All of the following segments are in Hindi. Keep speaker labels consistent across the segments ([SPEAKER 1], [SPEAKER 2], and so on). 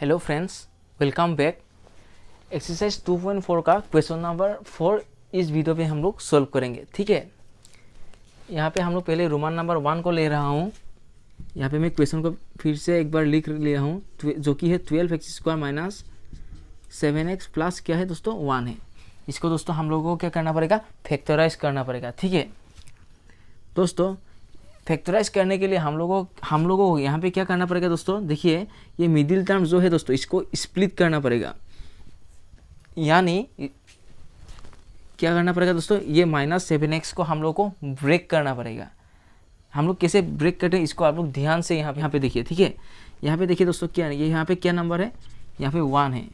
[SPEAKER 1] hello friends welcome back exercise 2.4 का क्वेश्चन नंबर फोर इस वीडियो पे हम लोग सॉल्व करेंगे ठीक है यहाँ पे हम लोग पहले रोमान नंबर वन को ले रहा हूँ यहाँ पे मैं क्वेश्चन को फिर से एक बार लिख लिया हूँ जो कि है twelve x square minus seven x plus क्या है दोस्तों वन है इसको दोस्तों हम लोगों को क्या करना पड़ेगा फैक्टराइज करना पड़ेगा ठीक है दोस्तों फैक्टराइज करने के लिए हम लोगों हम लोगों को यहाँ पे क्या करना पड़ेगा दोस्तों देखिए ये मिडिल टर्म जो है दोस्तों इसको स्प्लिट करना पड़ेगा यानी क्या करना पड़ेगा दोस्तों ये माइनस सेवन एक्स को हम लोग को ब्रेक करना पड़ेगा हम लोग कैसे ब्रेक करते हैं इसको आप लोग ध्यान से यहाँ पे यहाँ पे देखिए ठीक है यहाँ पे देखिए दोस्तों क्या ये यहाँ पे क्या नंबर है यहाँ पे वन है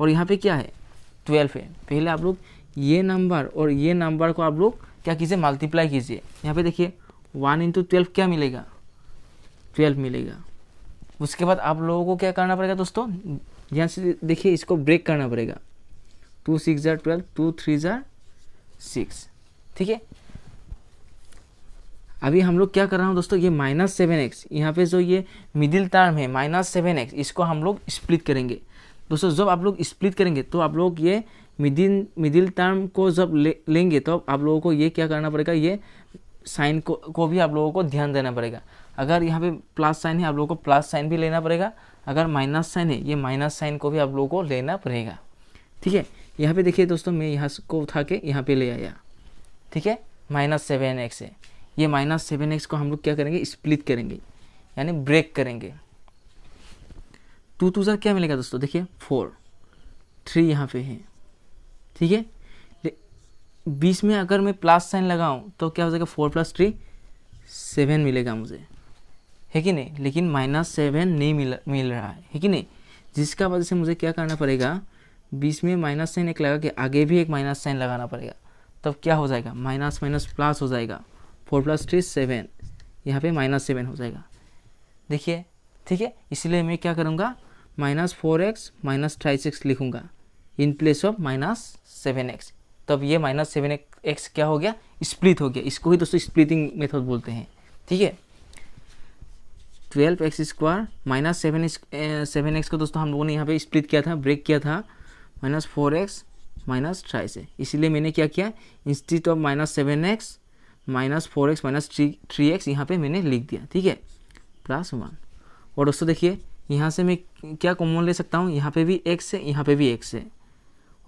[SPEAKER 1] और यहाँ पे क्या है ट्वेल्व है पहले आप लोग ये नंबर और ये नंबर को आप लोग क्या कीजिए मल्टीप्लाई कीजिए यहाँ पे देखिए वन इंटू ट्वेल्व क्या मिलेगा ट्वेल्व मिलेगा उसके बाद आप लोगों को क्या करना पड़ेगा दोस्तों ध्यान से देखिए इसको ब्रेक करना पड़ेगा टू सिक्स ज़ार ट्वेल्व टू थ्री ज़ार सिक्स ठीक है अभी हम लोग क्या कर रहा हूँ दोस्तों ये माइनस सेवन एक्स यहाँ पे जो ये मिडिल टर्म है माइनस सेवन एक्स इसको हम लोग स्प्लिट करेंगे दोस्तों जब आप लोग स्प्लिट करेंगे तो आप लोग ये मिडिल मिडिल टर्म को जब ले लेंगे तो आप लोगों को ये क्या करना पड़ेगा ये साइन को को भी आप लोगों को ध्यान देना पड़ेगा अगर यहाँ पे प्लस साइन है आप लोगों को प्लस साइन भी लेना पड़ेगा अगर माइनस साइन है ये माइनस साइन को भी आप लोगों को लेना पड़ेगा ठीक है यहाँ पे देखिए दोस्तों मैं यहाँ को उठा के यहाँ पे ले आया ठीक है माइनस सेवन एक्स है ये माइनस सेवन एक्स को हम लोग क्या करेंगे स्प्लिट करेंगे यानी ब्रेक करेंगे टू टू सर क्या मिलेगा दोस्तों देखिए फोर थ्री यहाँ पे है ठीक है बीस में अगर मैं प्लस साइन लगाऊँ तो क्या हो जाएगा फोर प्लस थ्री सेवन मिलेगा मुझे है कि नहीं लेकिन माइनस सेवन नहीं मिल मिल रहा है है कि नहीं जिसका वजह से मुझे क्या करना पड़ेगा बीस में माइनस साइन एक लगा के आगे भी एक माइनस साइन लगाना पड़ेगा तब क्या हो जाएगा माइनस माइनस प्लस हो जाएगा फोर प्लस थ्री सेवन यहाँ पर माइनस सेवन हो जाएगा देखिए ठीक है इसलिए मैं क्या करूँगा minus four x minus thrice six लिखूँगा in place of minus seven x तब ये माइनस सेवन एक्स क्या हो गया स्प्लिट हो गया इसको ही दोस्तों स्प्लिटिंग मेथड बोलते हैं ठीक है twelve x square minus seven seven x को दोस्तों हम लोगों ने यहाँ पे स्प्लिट किया था ब्रेक किया था माइनस फोर एक्स माइनस ट्राई से इसीलिए मैंने क्या किया instead of minus seven x minus four x minus three three x यहाँ पर मैंने लिख दिया ठीक है प्लस वन और दोस्तों देखिए यहाँ से मैं क्या कॉमन ले सकता हूँ यहाँ पे भी एक्स है यहाँ पे भी एक्स है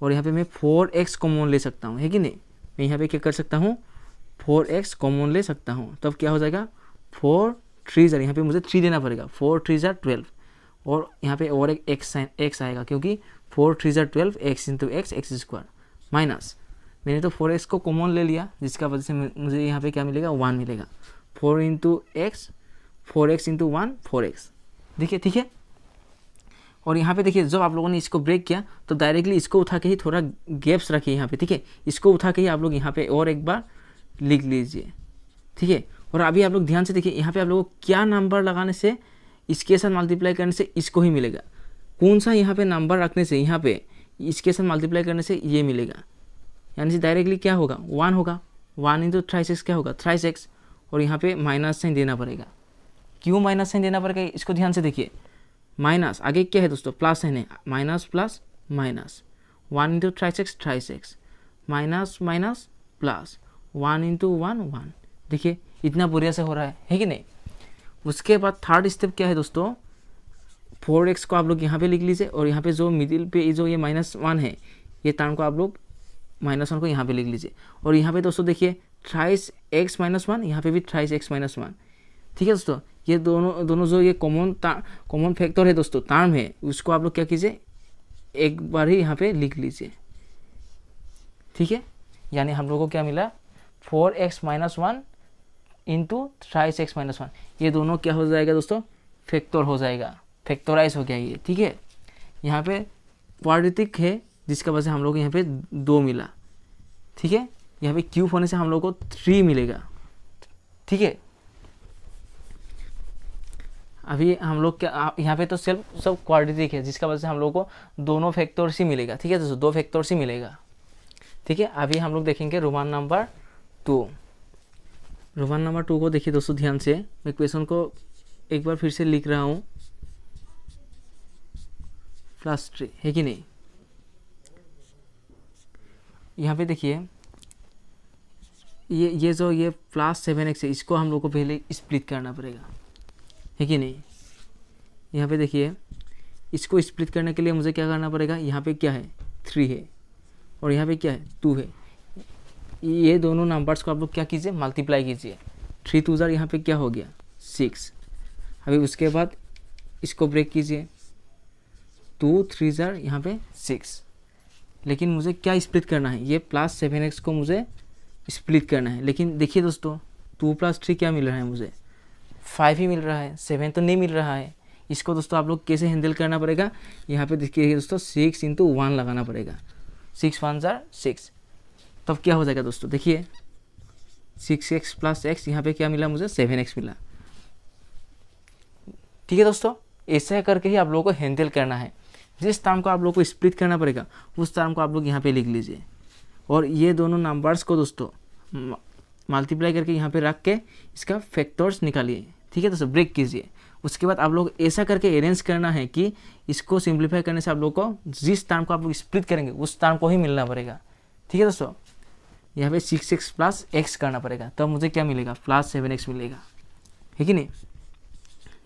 [SPEAKER 1] और यहाँ पे मैं फोर एक्स कॉमन ले सकता हूँ है कि नहीं मैं यहाँ पे क्या कर सकता हूँ फोर एक्स कॉमन ले सकता हूँ तब क्या हो जाएगा फोर थ्री ज़ार यहाँ पर मुझे थ्री देना पड़ेगा फोर थ्री ज़ार ट्वेल्व और यहाँ पे और एक एक्स साइन एक्स आएगा क्योंकि फोर थ्री ज़ार twelve x into x x square minus मैंने तो फोर एक्स को कॉमन ले लिया जिसका वजह से मुझे यहाँ पे क्या मिलेगा वन मिलेगा four into x four x into one four x देखिए ठीक है और यहाँ पे देखिए जब आप लोगों ने इसको ब्रेक किया तो डायरेक्टली इसको उठा के ही थोड़ा गैप्स रखिए यहाँ पे ठीक है इसको उठा के ही आप लोग यहाँ पे और एक बार लिख लीजिए ठीक है और अभी आप लोग ध्यान से देखिए यहाँ पे आप लोगों को क्या नंबर लगाने से इसके साथ मल्टीप्लाई करने से इसको ही मिलेगा कौन सा यहाँ पर नंबर रखने से यहाँ पर इसके साथ मल्टीप्लाई करने से ये मिलेगा यानी डायरेक्टली क्या होगा वन होगा वन इंटू थ्राई सिक्स क्या होगा थ्राई सिक्स और यहाँ पर माइनस साइन देना पड़ेगा क्यों माइनस साइन देना पड़ेगा इसको ध्यान से देखिए माइनस आगे क्या है दोस्तों प्लस है नहीं minus plus minus one into thrice six thrice six minus minus plus one into one one देखिए इतना बुरिया से हो रहा है है कि नहीं उसके बाद थर्ड स्टेप क्या है दोस्तों फोर एक्स को आप लोग यहाँ पे लिख लीजिए और यहाँ पे जो मिडिल पे जो ये माइनस वन है ये टर्म को आप लोग माइनस वन को यहाँ पे लिख लीजिए और यहाँ पे दोस्तों देखिए थ्राइस एक्स माइनस वन यहाँ पे भी थ्राइस एक्स माइनस वन ठीक है दोस्तों ये दोनों दोनों जो ये कॉमन कॉमन फैक्टर है दोस्तों टर्म है उसको आप लोग क्या कीजिए एक बार ही यहाँ पे लिख लीजिए ठीक है यानी हम लोगों को क्या मिला four x minus one into thrice x minus one ये दोनों क्या हो जाएगा दोस्तों फैक्टर हो जाएगा फैक्टोराइज हो गया ये ठीक है यहाँ पे क्वाड्रेटिक है जिसका वजह से हम लोग यहाँ पे दो मिला ठीक है यहाँ पे क्यूब होने से हम लोग को थ्री मिलेगा ठीक है अभी हम लोग क्या यहाँ पे तो सिर्फ सब क्वाड्रेटिक है जिसका वजह से हम लोग को दोनों फैक्टर्स ही मिलेगा ठीक है दोस्तों दो फैक्टर्स ही मिलेगा ठीक है अभी हम लोग देखेंगे Roman number two Roman number two को देखिए दोस्तों ध्यान से मैं क्वेश्चन को एक बार फिर से लिख रहा हूँ प्लस थ्री है कि नहीं यहाँ पे देखिए ये ये जो ये प्लस सेवन एक्स है इसको हम लोग को पहले स्प्लिट करना पड़ेगा है कि नहीं यहाँ पे देखिए इसको स्प्लिट करने के लिए मुझे क्या करना पड़ेगा यहाँ पे क्या है थ्री है और यहाँ पे क्या है टू है ये दोनों नंबर्स को आप लोग क्या कीजिए मल्टीप्लाई कीजिए थ्री टू ज़ार यहाँ पर क्या हो गया सिक्स अभी उसके बाद इसको ब्रेक कीजिए टू थ्री ज़ार यहाँ पे सिक्स लेकिन मुझे क्या स्प्लिट करना है ये प्लस सेवन एक्स को मुझे स्प्लिट करना है लेकिन देखिए दोस्तों टू प्लस थ्री क्या मिल रहा है मुझे फाइव ही मिल रहा है सेवन तो नहीं मिल रहा है इसको दोस्तों आप लोग कैसे हैंडल करना पड़ेगा यहाँ पे देखिए दोस्तों सिक्स इंटू वन लगाना पड़ेगा सिक्स वन जार सिक्स तब क्या हो जाएगा दोस्तों देखिए सिक्स एक्स प्लस एक्स यहाँ पर क्या मिला मुझे सेवन एक्स मिला ठीक है दोस्तों ऐसा करके ही आप लोगों को हैंडल करना है जिस टर्म को आप लोग को स्प्लिट करना पड़ेगा उस टर्म को आप लोग यहाँ पर लिख लीजिए और ये दोनों नंबर्स को दोस्तों मल्टीप्लाई करके यहाँ पे रख के इसका फैक्टर्स निकालिए ठीक है दोस्तों ब्रेक कीजिए उसके बाद आप लोग ऐसा करके अरेंज करना है कि इसको सिंप्लीफाई करने से आप लोग को जिस टर्म को आप लोग स्प्लिट करेंगे उस टर्म को ही मिलना पड़ेगा ठीक है दोस्तों यहाँ पे सिक्स एक्स प्लस एक्स करना पड़ेगा तब तो मुझे क्या मिलेगा प्लस सेवन एक्स मिलेगा ठीक है नहीं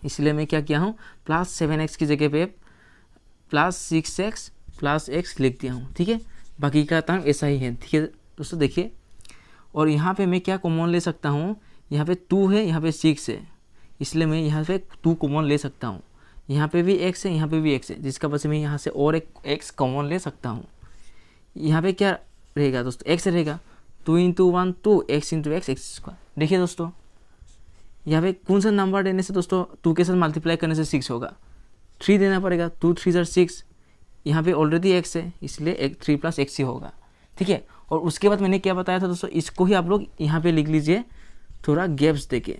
[SPEAKER 1] इसलिए मैं क्या किया हूँ प्लस सेवन एक्स की जगह पे plus six x plus x लिख दिया हूँ ठीक है बाकी का टर्म ऐसा ही है ठीक है दोस्तों देखिए और यहाँ पे मैं क्या कॉमन ले सकता हूँ यहाँ पे टू है यहाँ पे सिक्स है इसलिए मैं यहाँ पे टू कॉमन ले सकता हूँ यहाँ पे भी एक्स है यहाँ पे भी एक्स है जिसका वजह से मैं यहाँ से और एक एक्स कॉमन ले सकता हूँ यहाँ पे क्या रहेगा दोस्तों एक्स रहेगा two into one two x into x x square देखिए दोस्तों यहाँ पे कौन सा नंबर देने से दोस्तों टू के साथ मल्टीप्लाई करने से सिक्स होगा थ्री देना पड़ेगा टू थ्री सर सिक्स यहाँ पे ऑलरेडी एक्स है इसलिए एक थ्री प्लस एक्स ही होगा ठीक है और उसके बाद मैंने क्या बताया था दोस्तों इसको ही आप लोग यहाँ पे लिख लीजिए थोड़ा गैप्स देखिए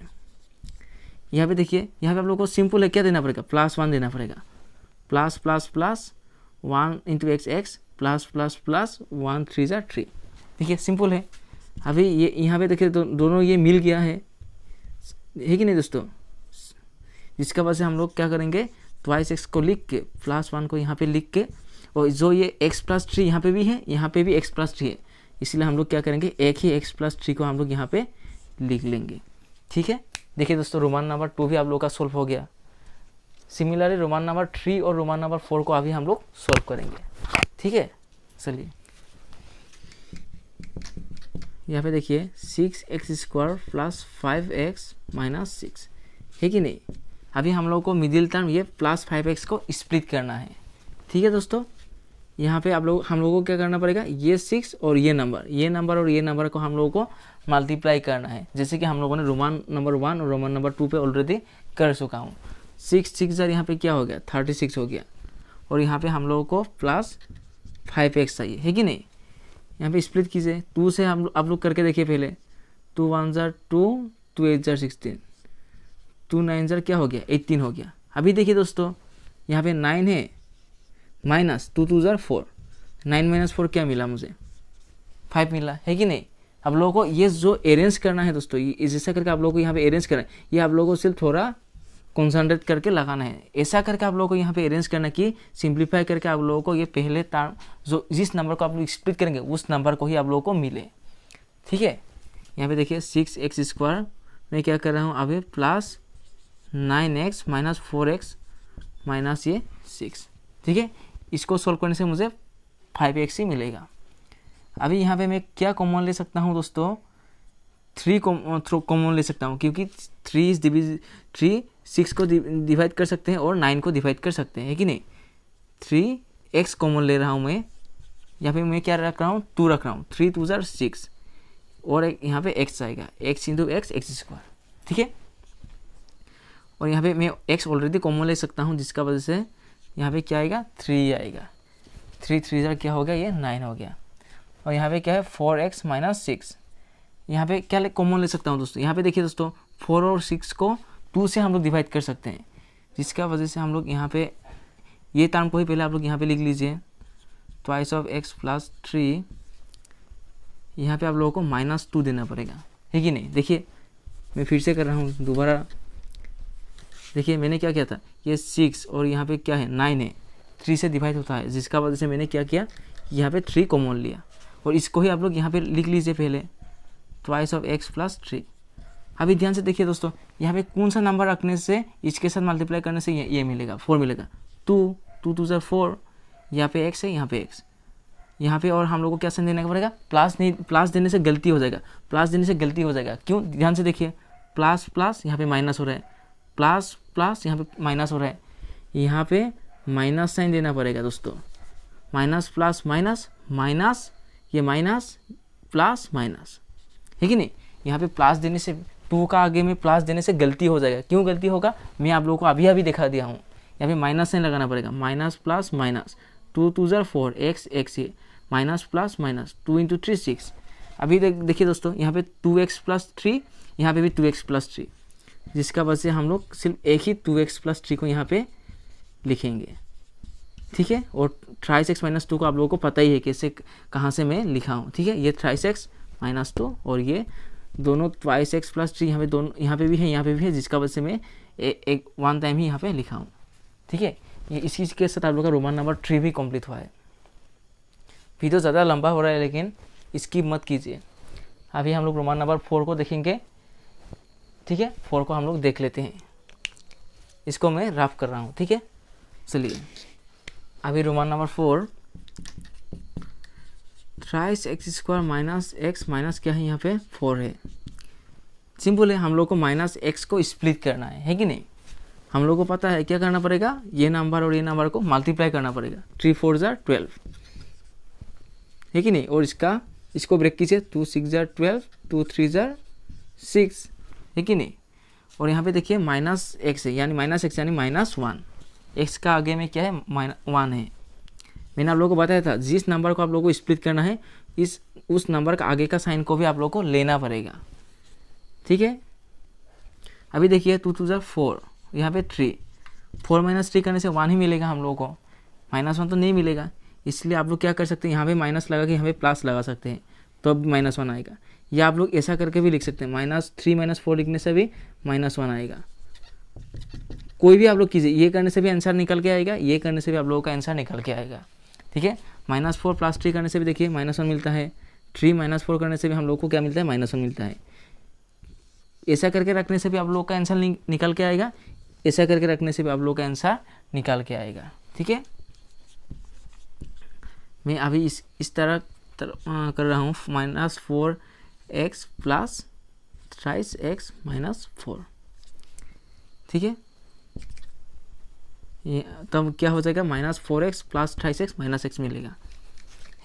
[SPEAKER 1] यहाँ पे देखिए यहाँ पे आप लोग को सिंपल है क्या देना पड़ेगा प्लस वन देना पड़ेगा plus plus plus one into x x plus plus plus one three जै थ्री देखिए सिंपल है अभी ये यहाँ पे देखिए तो दोनों ये मिल गया है है कि नहीं दोस्तों जिसका वजह से हम लोग क्या करेंगे ट्वाइस एक्स को लिख के प्लस वन को यहाँ पे लिख के और जो ये एक्स प्लस थ्री यहाँ पे भी है यहाँ पे भी एक्स प्लस थ्री है इसलिए हम लोग क्या करेंगे एक ही एक्स प्लस थ्री को हम लोग यहाँ पे लिख लेंगे ठीक है देखिए दोस्तों रोमान नंबर टू भी आप लोग का सोल्व हो गया सिमिलरली रोमान नंबर थ्री और रोमान नंबर फोर को अभी हम लोग सोल्व करेंगे ठीक है चलिए यहाँ पे देखिए six x square plus five x minus six है कि नहीं अभी हम लोग को मिडिल टर्म ये प्लस फाइव एक्स को स्प्लिट करना है ठीक है दोस्तों यहाँ पे आप लोग हम लोगों को क्या करना पड़ेगा ये सिक्स और ये नंबर ये नंबर और ये नंबर को हम लोगों को मल्टीप्लाई करना है जैसे कि हम लोगों ने रोमान नंबर वन और रोमान नंबर टू पे ऑलरेडी कर चुका हूँ सिक्स सिक्स ज़र यहाँ पे क्या हो गया थर्टी सिक्स हो गया और यहाँ पे हम लोगों को प्लस फाइव एक्स चाहिए है कि नहीं यहाँ पे स्प्लिट कीजिए टू से हम आप लोग करके देखिए पहले टू वन ज़र टू टू एट ज़र सिक्सटीन टू नाइन ज़र क्या हो गया एट्टीन हो गया अभी देखिए दोस्तों यहाँ पे नाइन है माइनस टू टू ज़र फोर नाइन माइनस फोर क्या मिला मुझे फाइव मिला है कि नहीं आप लोगों को ये जो अरेंज करना है दोस्तों ये जैसा करके आप लोगों को यहाँ पे अरेंज करना है ये आप लोगों को सिर्फ थोड़ा कंसनट्रेट करके लगाना है ऐसा करके आप लोगों को यहाँ पे अरेंज करना कि सिंप्लीफाई करके आप लोगों को ये पहले तार जो जिस नंबर को आप लोग स्प्लिट करेंगे उस नंबर को ही आप लोगों को मिले ठीक है यहाँ पे देखिए सिक्स एक्स स्क्वायर मैं क्या कर रहा हूँ अभी plus nine x minus four x minus ये सिक्स ठीक है इसको सोल्व करने से मुझे फाइव एक्स ही मिलेगा अभी यहाँ पे मैं क्या कॉमन ले सकता हूँ दोस्तों थ्री कॉमन ले सकता हूँ क्योंकि three is divides three six को डिवाइड कर सकते हैं और नाइन को डिवाइड कर सकते हैं कि नहीं थ्री एक्स कॉमन ले रहा हूँ मैं यहाँ पे मैं क्या रख रहा हूँ टू रख रहा हूँ थ्री टू ज़ार सिक्स और एक यहाँ पे एक्स आएगा x into x x square ठीक है और यहाँ पे मैं एक्स ऑलरेडी कॉमन ले सकता हूँ जिसका वजह से यहाँ पे क्या आएगा थ्री आएगा थ्री थ्री जो क्या हो गया ये नाइन हो गया और यहाँ पे क्या है फोर एक्स माइनस सिक्स यहाँ पे क्या कॉमन ले सकता हूँ दोस्तों यहाँ पे देखिए दोस्तों फोर और सिक्स को टू से हम लोग डिवाइड कर सकते हैं जिसका वजह से हम लोग यहाँ पे ये टर्म को ही पहले आप लोग यहाँ पे लिख लीजिए twice of x plus three यहाँ पे आप लोगों को माइनस टू देना पड़ेगा है कि नहीं देखिए मैं फिर से कर रहा हूँ दोबारा देखिए मैंने क्या किया था ये सिक्स और यहाँ पे क्या है नाइन है थ्री से डिवाइड होता है जिसका वजह से मैंने क्या किया यहाँ पे थ्री कॉमन लिया और इसको ही आप लोग यहाँ पे लिख लीजिए पहले twice of x plus three अभी ध्यान से देखिए दोस्तों यहाँ पे कौन सा नंबर रखने से इसके साथ मल्टीप्लाई करने से ये ये मिलेगा फोर मिलेगा टू टू टू ज़र फोर यहाँ पे एक्स है यहाँ पे एक्स यहाँ पे और हम लोग को क्या साइन देना पड़ेगा प्लस नहीं प्लस देने से गलती हो जाएगा प्लस देने से गलती हो जाएगा क्यों ध्यान से देखिए प्लस प्लस यहाँ पे माइनस हो रहा है प्लस प्लस यहाँ पे माइनस हो रहा है यहाँ पे माइनस साइन देना पड़ेगा दोस्तों माइनस प्लस माइनस माइनस ये माइनस प्लस माइनस ठीक है नहीं यहाँ पे प्लस देने से टू का आगे में प्लस देने से गलती हो जाएगा क्यों गलती होगा मैं आप लोगों को अभी अभी दिखा दिया हूँ यहाँ पे माइनस साइन लगाना पड़ेगा minus plus minus two two ज़र फोर एक्स एक्स ये minus plus minus two into three six अभी देखिए दोस्तों यहाँ पे टू एक्स प्लस थ्री यहाँ पे भी टू एक्स प्लस थ्री जिसका वजह से हम लोग सिर्फ एक ही टू एक्स प्लस थ्री को यहाँ पे लिखेंगे ठीक है और थ्राइस एक्स माइनस टू को आप लोगों को पता ही है कैसे कहाँ से मैं लिखा हूँ ठीक है ये थ्राइस एक्स माइनस टू और ये दोनों ट्वाइस एक्स प्लस थ्री यहाँ पे दोनों यहाँ पे भी है यहाँ पे भी है जिसका वजह से मैं ए, एक वन टाइम ही यहाँ पे लिखा हूँ ठीक है ये इसी के साथ आप लोग का रोमान नंबर थ्री भी कम्प्लीट हुआ है वीडियो ज़्यादा लंबा हो रहा है लेकिन इसकी मत कीजिए अभी हम लोग रोमान नंबर फोर को देखेंगे ठीक है फोर को हम लोग देख लेते हैं इसको मैं रफ कर रहा हूँ ठीक है चलिए अभी roman number four thrice x square minus x minus क्या है यहाँ पे फोर है सिंपल है हम लोग को माइनस एक्स को स्प्लिट करना है है कि नहीं हम लोग को पता है क्या करना पड़ेगा ये नंबर और ये नंबर को मल्टीप्लाई करना पड़ेगा थ्री फोर ज़ार ट्वेल्व है कि नहीं और इसका इसको ब्रेक कीजिए टू सिक्स ज़ार ट्वेल्व टू थ्री ज़ार सिक्स है कि नहीं और यहाँ पे देखिए माइनस एक्स है यानी माइनस एक्स यानी माइनस वन एक्स का आगे में क्या है माइनस वन है मैंने आप लोगों को बताया था जिस नंबर को आप लोगों को स्प्लिट करना है इस उस नंबर का आगे का साइन को भी आप लोग को लेना पड़ेगा ठीक है अभी देखिए टू टू जो फोर यहाँ पर थ्री फोर माइनस थ्री करने से वन ही मिलेगा हम लोगों को माइनस वन तो नहीं मिलेगा इसलिए आप लोग क्या कर सकते हैं यहाँ पे माइनस लगा के यहाँ पे प्लस लगा सकते हैं तो अब माइनस वन आएगा या आप लोग ऐसा करके भी लिख सकते हैं माइनस थ्री माइनस फोर लिखने से भी माइनस वन आएगा कोई भी आप लोग कीजिए ये करने से भी आंसर निकल के आएगा ये करने से भी आप लोगों का आंसर निकल के आएगा ठीक है माइनस फोर प्लस थ्री करने से भी देखिए माइनस वन मिलता है थ्री माइनस फोर करने से भी हम लोग को क्या मिलता है माइनस वन मिलता है ऐसा करके रखने से भी आप लोगों का आंसर निकल के आएगा ऐसा करके रखने से भी आप लोगों का आंसर निकाल के आएगा ठीक है मैं अभी इस इस तरह अं, कर रहा हूँ minus four x plus thrice x minus four ठीक है ये तब क्या हो जाएगा minus four x plus thrice x minus x मिलेगा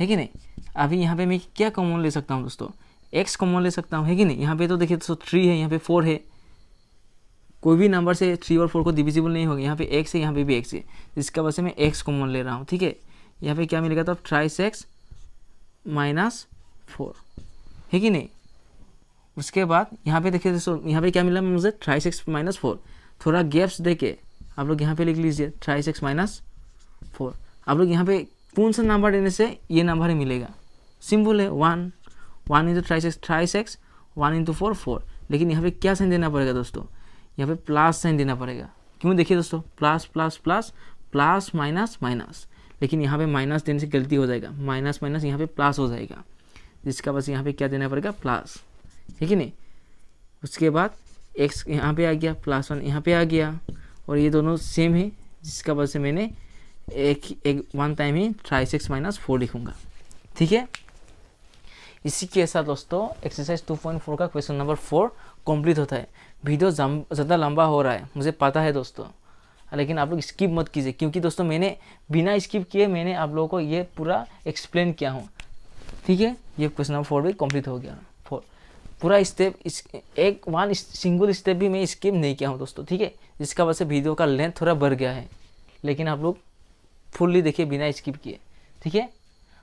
[SPEAKER 1] है कि नहीं अभी यहाँ पे मैं क्या कॉमन ले सकता हूँ दोस्तों एक्स कॉमन ले सकता हूँ है कि नहीं यहाँ पे तो देखिए दोस्तों थ्री है यहाँ पे फोर है कोई भी नंबर से थ्री और फोर को डिविजिबल नहीं होगा यहाँ पे एक्स है यहाँ पे भी एक्स है जिसका वजह से मैं एक्स कॉमन ले रहा हूँ ठीक है यहाँ पे क्या मिलेगा तो थ्राइस एक्स माइनस फोर है कि नहीं उसके बाद यहाँ पे देखिए दोस्तों यहाँ पे क्या मिला मुझे थ्राई सिक्स माइनस फोर थोड़ा गैप्स दे के आप लोग यहाँ पे लिख लीजिए थ्राई सिक्स माइनस फोर आप लोग यहाँ पे कौन सा नंबर देने से ये नंबर ही मिलेगा सिंपल है one one into thrice six thrice six one into four four लेकिन यहाँ पे क्या साइन देना पड़ेगा दोस्तों यहाँ पे प्लस साइन देना पड़ेगा क्यों देखिए दोस्तों plus plus plus plus minus minus लेकिन यहाँ पे माइनस देने से गलती हो जाएगा माइनस माइनस यहाँ पे प्लस हो जाएगा जिसका बस यहाँ पे क्या देना पड़ेगा प्लस ठीक है नहीं उसके बाद एक्स यहाँ पे आ गया प्लस वन यहाँ पे आ गया और ये दोनों सेम है जिसका वजह से मैंने एक एक वन टाइम ही ट्राई सिक्स माइनस फोर लिखूँगा ठीक है इसी के साथ दोस्तों एक्सरसाइज 2.4 का क्वेश्चन नंबर फोर कंप्लीट होता है वीडियो ज़्यादा लंबा हो रहा है मुझे पता है दोस्तों लेकिन आप लोग स्किप मत कीजिए क्योंकि दोस्तों मैंने बिना स्किप किए मैंने आप लोगों को ये पूरा एक्सप्लेन किया हूँ ठीक है ये क्वेश्चन नंबर फोर भी कंप्लीट हो गया फोर पूरा स्टेप इस एक वन सिंगल स्टेप भी मैं स्किप नहीं किया हूँ दोस्तों ठीक है जिसका वजह से वीडियो का लेंथ थोड़ा बढ़ गया है लेकिन आप लोग फुल्ली देखिए बिना स्किप किए ठीक है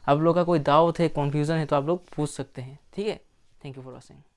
[SPEAKER 1] आप लोग का कोई डाउट है कन्फ्यूज़न है तो आप लोग पूछ सकते हैं ठीक है थैंक यू फॉर वॉचिंग